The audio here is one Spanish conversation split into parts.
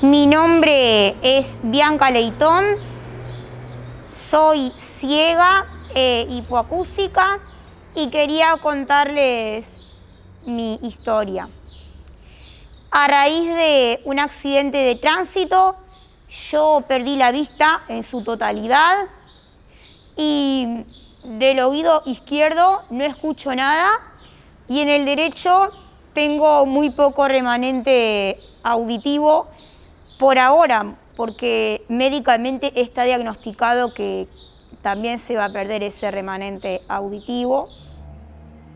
Mi nombre es Bianca Leitón, soy ciega e hipoacúsica y quería contarles mi historia. A raíz de un accidente de tránsito, yo perdí la vista en su totalidad y del oído izquierdo no escucho nada y en el derecho tengo muy poco remanente auditivo por ahora, porque médicamente está diagnosticado que también se va a perder ese remanente auditivo.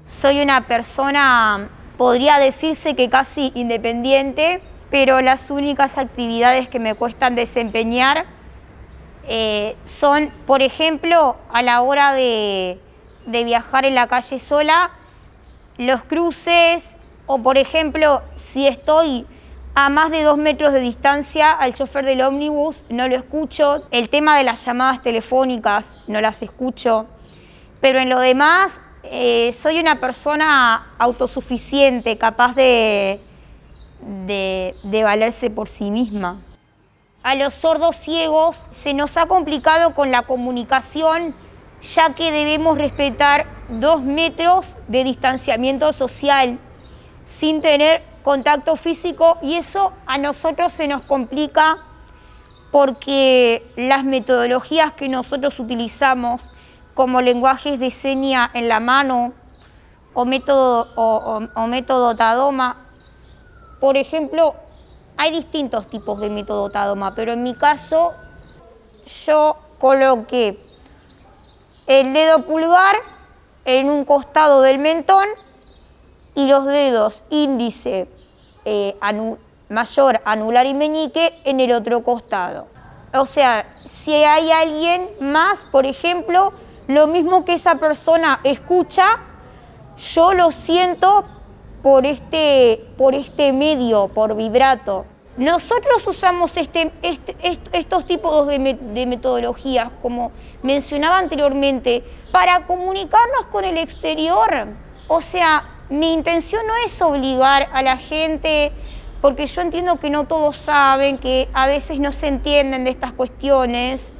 Soy una persona, podría decirse que casi independiente, pero las únicas actividades que me cuestan desempeñar eh, son, por ejemplo, a la hora de viajar en la calle sola, los cruces, o por ejemplo, si estoy a más de dos metros de distancia al chofer del ómnibus no lo escucho. El tema de las llamadas telefónicas no las escucho. Pero en lo demás eh, soy una persona autosuficiente, capaz de, de, de valerse por sí misma. A los sordos ciegos se nos ha complicado con la comunicación ya que debemos respetar dos metros de distanciamiento social sin tener contacto físico y eso a nosotros se nos complica porque las metodologías que nosotros utilizamos como lenguajes de seña en la mano o método, o, método Tadoma, por ejemplo, hay distintos tipos de método Tadoma, pero en mi caso yo coloqué el dedo pulgar en un costado del mentón y los dedos índice eh, mayor, anular y meñique en el otro costado. O sea, si hay alguien más, por ejemplo, lo mismo que esa persona escucha, yo lo siento por este, por este medio, por vibrato. Nosotros usamos este, este estos tipos de, de, metodologías, como mencionaba anteriormente, para comunicarnos con el exterior. O sea, mi intención no es obligar a la gente, porque yo entiendo que no todos saben, que a veces no se entienden de estas cuestiones,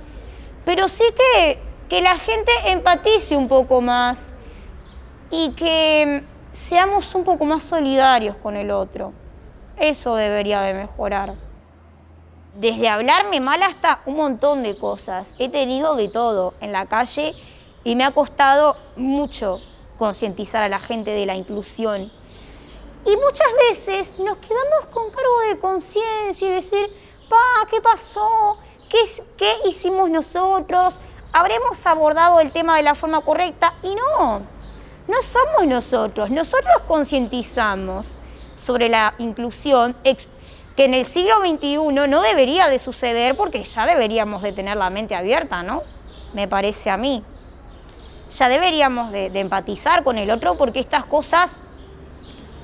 pero sí que, que la gente empatice un poco más y que mm, seamos un poco más solidarios con el otro. Eso debería de mejorar. Desde hablarme mal hasta un montón de cosas. He tenido de todo en la calle y me ha costado mucho concientizar a la gente de la inclusión. Y muchas veces nos quedamos con cargo de conciencia y decir, pa, ¿qué pasó? ¿Qué, hicimos nosotros? ¿Habremos abordado el tema de la forma correcta? Y no, no somos nosotros, nosotros concientizamos sobre la inclusión, que en el siglo XXI no debería de suceder porque ya deberíamos de tener la mente abierta, ¿no? Me parece a mí ya deberíamos de, empatizar con el otro porque estas cosas,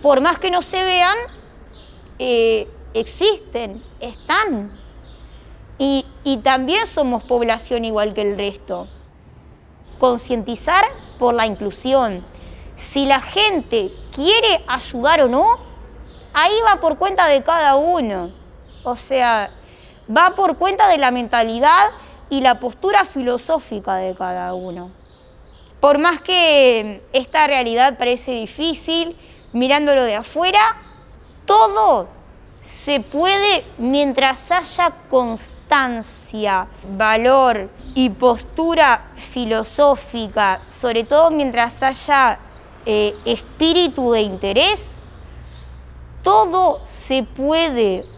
por más que no se vean, eh, existen, están. y también somos población igual que el resto. Concientizar por la inclusión. Si la gente quiere ayudar o no, ahí va por cuenta de cada uno. O sea, va por cuenta de la mentalidad y la postura filosófica de cada uno. Por más que esta realidad parece difícil, mirándolo de afuera, todo se puede mientras haya constancia, valor y postura filosófica, sobre todo mientras haya eh, espíritu de interés, todo se puede